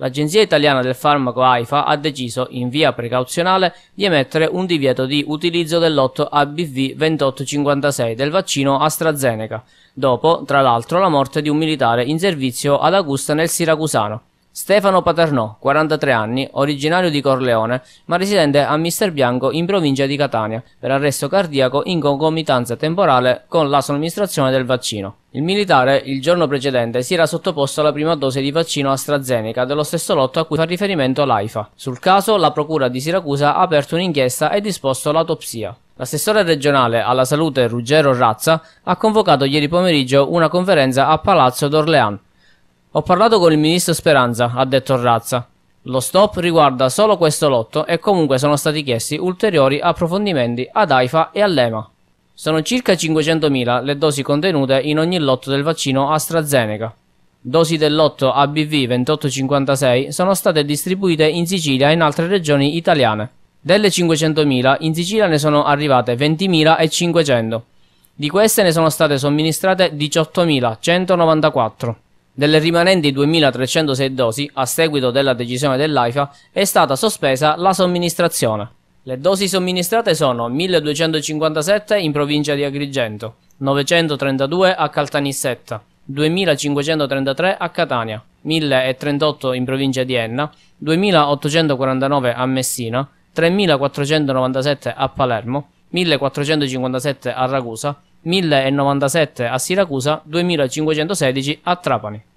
L'Agenzia Italiana del Farmaco AIFA ha deciso, in via precauzionale, di emettere un divieto di utilizzo del lotto ABV 2856 del vaccino AstraZeneca, dopo, tra l'altro, la morte di un militare in servizio ad Augusta nel Siracusano. Stefano Paternò, 43 anni, originario di Corleone, ma residente a Mister Bianco in provincia di Catania, per arresto cardiaco in concomitanza temporale con la somministrazione del vaccino. Il militare, il giorno precedente, si era sottoposto alla prima dose di vaccino AstraZeneca dello stesso lotto a cui fa riferimento l'AIFA. Sul caso, la procura di Siracusa ha aperto un'inchiesta e disposto l'autopsia. L'assessore regionale alla salute Ruggero Razza ha convocato ieri pomeriggio una conferenza a Palazzo d'Orléans. Ho parlato con il ministro Speranza, ha detto Razza. Lo stop riguarda solo questo lotto e comunque sono stati chiesti ulteriori approfondimenti ad AIFA e all'EMA. Sono circa 500.000 le dosi contenute in ogni lotto del vaccino AstraZeneca. Dosi del lotto ABV 2856 sono state distribuite in Sicilia e in altre regioni italiane. Delle 500.000 in Sicilia ne sono arrivate 20.500. Di queste ne sono state somministrate 18.194. Delle rimanenti 2.306 dosi, a seguito della decisione dell'AIFA, è stata sospesa la somministrazione. Le dosi somministrate sono 1257 in provincia di Agrigento, 932 a Caltanissetta, 2533 a Catania, 1038 in provincia di Enna, 2849 a Messina, 3497 a Palermo, 1457 a Ragusa, 1097 a Siracusa, 2516 a Trapani.